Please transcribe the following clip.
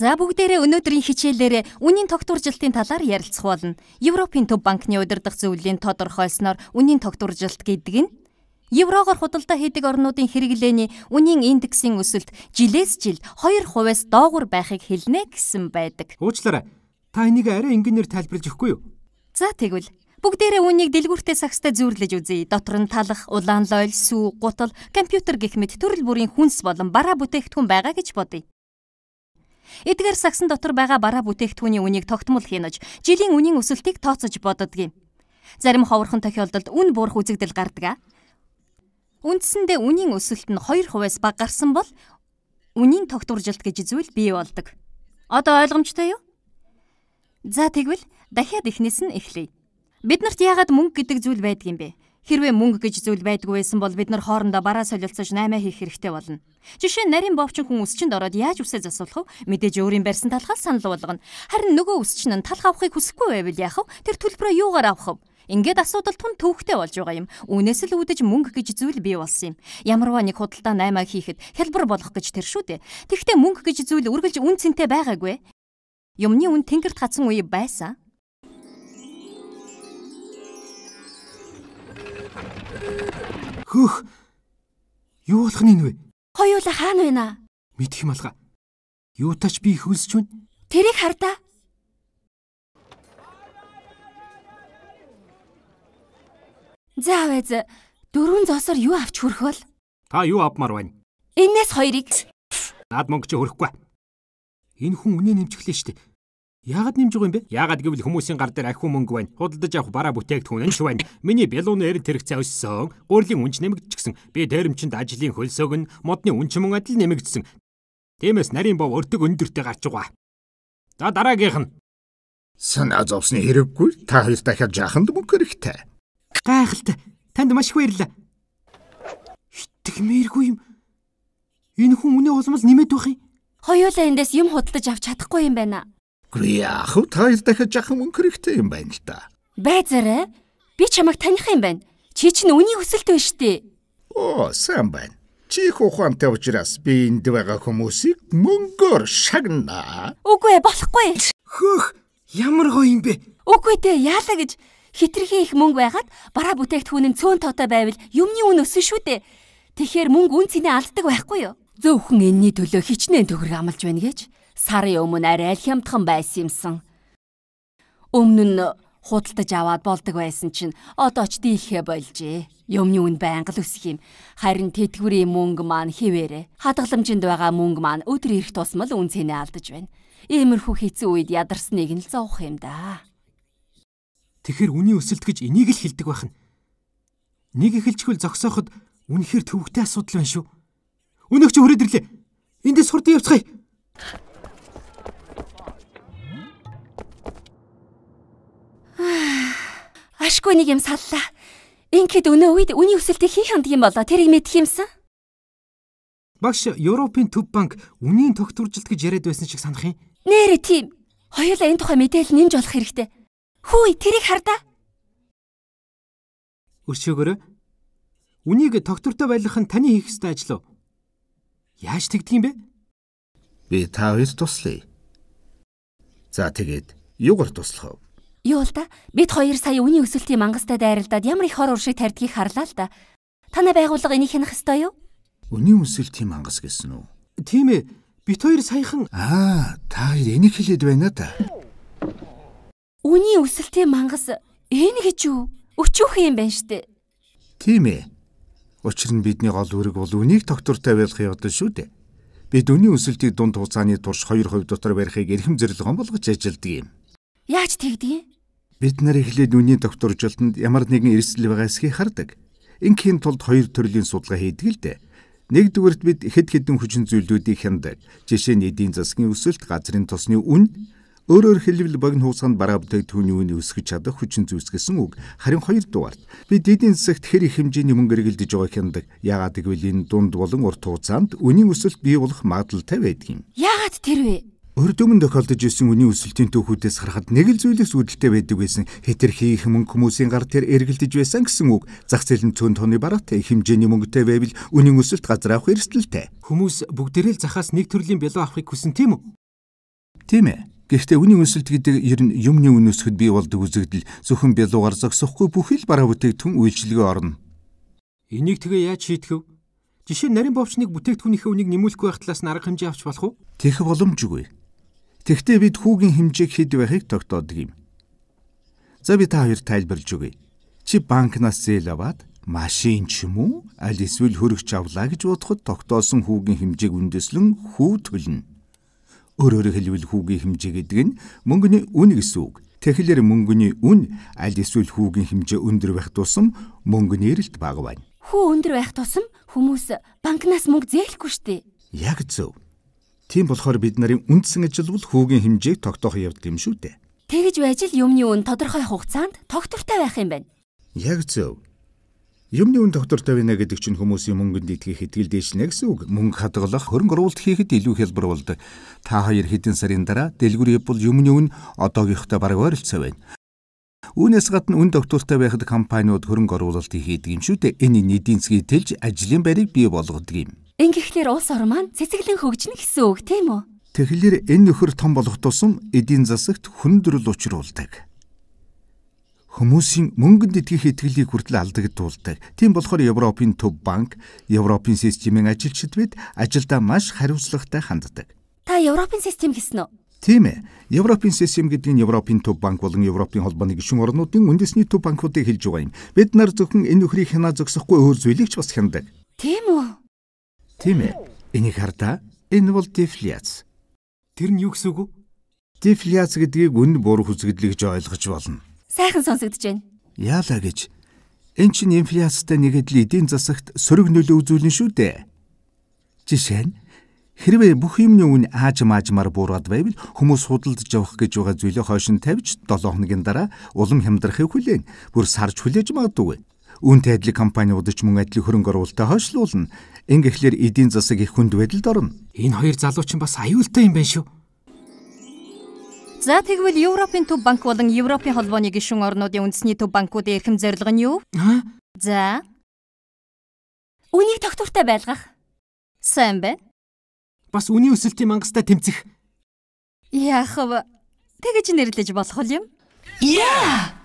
За бүгдээрээ өнөөдрийн хичээлээр үнийн тогтворжилтын талаар ярилцах болно. Европын төв банкны удирдах зөвлөлийн тодорхойлсноор үнийн тогтворжилт гэдэг нь еврогоор худалдаа хийдэг орнуудын хэрэглээний үнийн индексийн өсөлт жилээс жил 2 хувиас доогуур байхыг хэлнэ гэсэн байдаг. Уучлаарай. Та энийг арай энгийнээр тайлбарлаж өгөхгүй юу? За тэгвэл Бүгдээрээ үүнийг дэлгүүртээ сагстай зүүрлэж үзье. Дотор нь талах, улаан лойл, сүү, гутал, компьютер гэх мэт төрөл бүрийн хүнс болон бараа бүтээгдэхүүн байгаа гэж бодъё. Эдгээр сагсан дотор байгаа бараа бүтээгдэхүүний үнийг тогтмол хийнаж, жилийн үнийн өсөлтийг тооцож боддог юм. Зарим ховорхон тохиолдолд үн буурах үзэгдэл гардаг. Үндсэндээ үнийн өсөлт нь 2 хувиас бага гарсан бол үнийн тогтворжилт гэж зүйл бий болдог. Одоо ойлгомжтой юу? За тэгвэл дахиад эхнээс нь эхлэе. Бид нарт яагаад мөнгө гэдэг зүйл байдаг юм бэ? Хэрвээ мөнгө гэж зүйл байдгүй байсан бол бид нар хоорондоо бараа солилцож 8 хийх хэрэгтэй болно. Жишээ нь нарийн бовчин хүн өсчөнд ороод яаж үсээ засуулах вэ? Мэдээж өөрийн барьсан талхаас санал болгоно. Харин нөгөө өсчин нь талх авахыг хүсэхгүй байвал яах вэ? Тэр төлбөрөө юугаар авах вэ? Ингээд асуудал тун төвхтэй болж байгаа юм. Үүнээс л үүдэж мөнгө гэж зүйл бий болсон юм. Ямарваа нэг худалдаа 8 хийхэд хэлбэр болох гэж тэр шүү дээ. Тэгвэл мөнгө гэж зүйл үргэлж үн цэнтэй байгаагүй. Юмны үн тэнгэрт хатсан үе байсан. Хөөх. Юу болох нь энэ вэ? Хоёулаа хаана байна? Мэдх юм алга. Юу тач би хөлсч байна? Тэрийг хардаа. За авэз. Дөрвөн зосоор юу авч хөрөх вэ? Та юу авмаар байна? Энээс хоёрыг. Наад мөнгө чи хөрөхгүй. Энэ хүн үнэ нэмчихлээ шүү дээ. Яагаад нэмж байгаа юм бэ? Яагаад гэвэл хүмүүсийн гар дээр ахиу мөнгө байна. Худалдаж авах бараа бүтээгдэхүүн нь ч байна. Миний бялууны эрд хэрэгцээ өссөн. Гурлийн үнч нэмэгдчихсэн. Би дээрэмчэнд ажлын хөлсөөг нь модны үнч мөн адил нэмэгдсэн. Тиймээс нарийн бов өртөг өндөртэй гарч байгаа. За дараагийнх нь санаа зовсны хэрэггүй. Та хоёр дахиад жаханд мөнгө хэрэгтэй. Гайхалтай. Танд маш их баярлалаа. Итгэмээргүй юм. Энэ хүн үнэ олмол нэмээд байх юм. Хоёулаа эндээс юм худалдаж авч чадахгүй юм байна. Гриах уу хоёр дахиад жахан өнхөрөхтэй юм байна л да. Байзаарэ. Би чамайг таних юм байна. Чи чинь үний хүсэлт биш үү? Оо, сайн байна. Чи их ухаантай учраас би энд байгаа хүмүүсийг мөнгөөр шагнаа. Үгүй болохгүй. Хөх, ямар гоё юм бэ? Үгүй те, яалаа гэж хитрхийн их мөнгө байгаад бараа бүтээгдэхүүн нь цөөн тоотой байвал юмны үн өсөн шүү дээ. Тэгэхэр мөнгө үн цэнэ алддаг байхгүй юу? Зөвхөн энэний төлөө хичнээн төгрөг амлж байна гэж сарын өмнө арай л хямдхан байсан юмсан. Өмнө нь худалдаж аваад болдог байсан чинь одоо ч дийлхэ болжээ. Юмны үн байнга л өсөх юм. Харин тэтгэврийн мөнгө маань хിവэрэ. Хадгаламжинд байгаа мөнгө маань өдөр ирэх тусмал үнцэнэ алдаж байна. Иймэрхүү хэцүү үед ядарсныг нь л зовх юм да. Тэгэхэр үний өсөлт гэж энийг л хэлдэг байх нь. Нэг ихэлчгэл зогсооход үнэхээр төвөгтэй асуудал байна шүү. Өнөөгч хүрээд ирлээ. Эндээс хурдан явцгаая. Ашгүй нэг юм саллаа. Ингээд өнөө үед үний өсөлтийг хийх ханд юм болоо тэрийг мэдх юмсан. Багш Европын төв банк үнийн тогтворжилт гэж яриад байсан шиг санах юм. Нээрэ тийм. Хоёулаа энэ тухай мэдээлэл нэмж болох хэрэгтэй. Хүү тэрийг хардаа. Өршөөгөрөө. Үнийг тогтвортой байлгах нь таны хийх ёстой ажил уу? Яаж тэгдэг юм бэ? Би та хоёрт туслая. За тэгээд югаар туслах вэ? Юу л да? Бид хоёр сая үний өсөлтийн мангастай дайралтад ямар их хор уршиг тарьдгийг харлаа л да. Танай байгууллага энийг хянах ёстой юу? Үний өсөлтийн мангас гэсэн үү? Тийм ээ. Бид хоёр саяхан Аа, та хоёр энийг хэлээд байна да. Үний өсөлтийн мангас энэ гэж юу? Өчүүх юм байна штэ. Тийм ээ. Учир нь бидний гол үүрэг бол үнийг доктортой байлгах явдал шүү дээ бид үнийн өсөлтийг дунд хугацааны турш 2% дотор барихыг эрхэм зэрлэгэн болгож ажилладаг юм. Яаж тэгдэг юм? Бид нар эхлээд үний докторжилтанд ямар нэгэн эрсдэл байгаа эсхийг хардаг. Ингийн тулд хоёр төрлийн судалгаа хийдэг л дээ. Нэгдүгээрт бид хэд хэдэн хүчин зүйлүүдийг хяндаг. Жишээ нь эдийн засгийн өсөлт, газрын тосны үн, Өөрөөр хэлбэл богино хугацаанд бараа бүтээг түүний үнэ өсгөж чадах хүчин зүйлс гэсэн үг. Харин хоёрдугаар бид эдийн засагт хэр их хэмжээний мөнгө эргэлдэж байгааг хяндаг. Яагаад гэвэл энэ дунд болон урт хугацаанд үнийн өсөлт бий болох магадлалтай байдаг юм. Яагаад тэр вэ? Урд өмнө тохиолдож исэн үний өсөлтийн түүхүүдээс харахад нэг л зүйлээс үүдэлтэй байдаг байсан. Хэтэрхий их мөнгө хүмүүсийн гар тэр эргэлдэж байсан гэсэн үг. Зах зээлийн цөөн тооны бараатай хэмжээний мөнгөтэй байвал үнийн өсөлт газар авах эрсдэлтэй. Хүмүүс бүгдээрээ л захаас нэг төрлийн бялуу авахыг хүсэн тийм үү? Тийм ээ. Гэхдээ үний өсөлт гэдэг ер нь юмны үн өсөхөд бий болдог үзэгдэл зөвхөн бялуугаар зогсохгүй бүхэл бараа бүтээгдэхүүн үйлчлэгээ орно. Энийг тэгээ яаж шийтгэв? Жишээ нь нарийн бовчныг бүтээгдэхүүнийхээ үнийг нэмүүлэхгүй байх талаас нь арга хэмжээ авч болох уу? Тэх боломжгүй. Тэгтээ бид хүүгийн хэмжээг хэд байхыг тогтоодог юм. За би та хоёр тайлбарж өгье. Чи банкнаас зээл аваад машин ч юм уу аль эсвэл хөрөгч авлаа гэж бодоход тогтоосон хүүгийн хэмжээг үндэслэн хүү төлнө. Өөрөөр хэлбэл хүүгийн хэмжээ гэдэг нь мөнгөний үн гэсэн үг. Тэгэхээр мөнгөний үн аль эсвэл хүүгийн хэмжээ өндөр байх тусам мөнгөний эрэлт бага байна. Хүү өндөр байх тусам хүмүүс банкнаас мөнгө зээлэхгүй шүү дээ. Яг зөв. Тийм болохоор бид нарын үндсэн ажил бол хүүгийн хэмжээг тогтоох явдал юм шүү дээ. Тэгж байж л юмны үн тодорхой хугацаанд тогтвортой байх юм байна. Яг зөв. Юмны үн тогтвортой байна гэдэг чинь хүмүүсийн мөнгөнд итгэх итгэл дээшлэнэ гэсэн үг. Мөнгө хадгалах, хөрөнгө оруулалт хийхэд илүү хэлбэр болдог. Та хоёр хэдэн сарын дараа дэлгүүр явбал юмны үн одоогийнхтой бараг ойролцоо байна. Үүнээс гадна үн тогтвортой байхад компаниуд хөрөнгө оруулалт хийдэг юм шүү дээ. Энэ нийт эцгийг тэлж ажлын байрыг бий болгодог юм. Ингэхлээр улс ор маань цэцэглэн хөгжнө гэсэн үг тийм үү? Тэгэхлээр энэ нөхөр том болох тусам эдийн засагт хүндрэл учруулдаг. Хүмүүсийн мөнгөнд итгэх итгэлийг хүртэл алдагдуулдаг. Тийм болохоор Европын төв банк, Европын системийн ажилчид бид ажилдаа маш хариуцлагатай ханддаг. Та Европын систем гэсэн үү? Тийм ээ. Европын систем гэдэг нь Европын төв банк болон Европын холбооны гишүүн орнуудын үндэсний төв банкуудыг хэлж байгаа юм. Бид нар зөвхөн энэ нөхрийг хянаа зогсохгүй өөр зүйлийг ч бас хяндаг. Тийм үү? Тийм ээ. Энийг хардаа. Энэ бол дефляц. Тэр нь юу гэсэн үг вэ? Дефляц гэдгийг үнэ буруу үзэгдэл гэж ойлгож болно. Сайхан сонсогдож байна. Яалаа гэж. Эн чинь инфляцтай нэгдэл эдийн засагт сөрөг нөлөө үзүүлнэ шүү дээ. Жишээ нь хэрвээ бүх юмны үн ааж маажмаар буураад байвал хүмүүс худалдаж явах гэж байгаа зүйлээ хойш нь тавьж 7 хоногийн дараа улам хямдрахыг хүлээн бүр сарж хүлээж магадгүй. Үүнтэй адил компаниудад ч мөн адил хөрөнгө оруулалтаа хойшлуулна. Ингэхлээр эдийн засаг их хүнд байдалд орно. Энэ хоёр залуу ч бас аюултай юм байна шүү. За тэгвэл Европын төв банк болон Европын холбооны гишүүн орнуудын үндэсний төв банкуудын эрхэм зорилго нь юу? За. Үнийг тогтвортой байлгах. Сайн байна. Бас үний өсөлтийн мангастай тэмцэх. Яах вэ? Тэгэж нэрлэж болох юм. Яа! Yeah!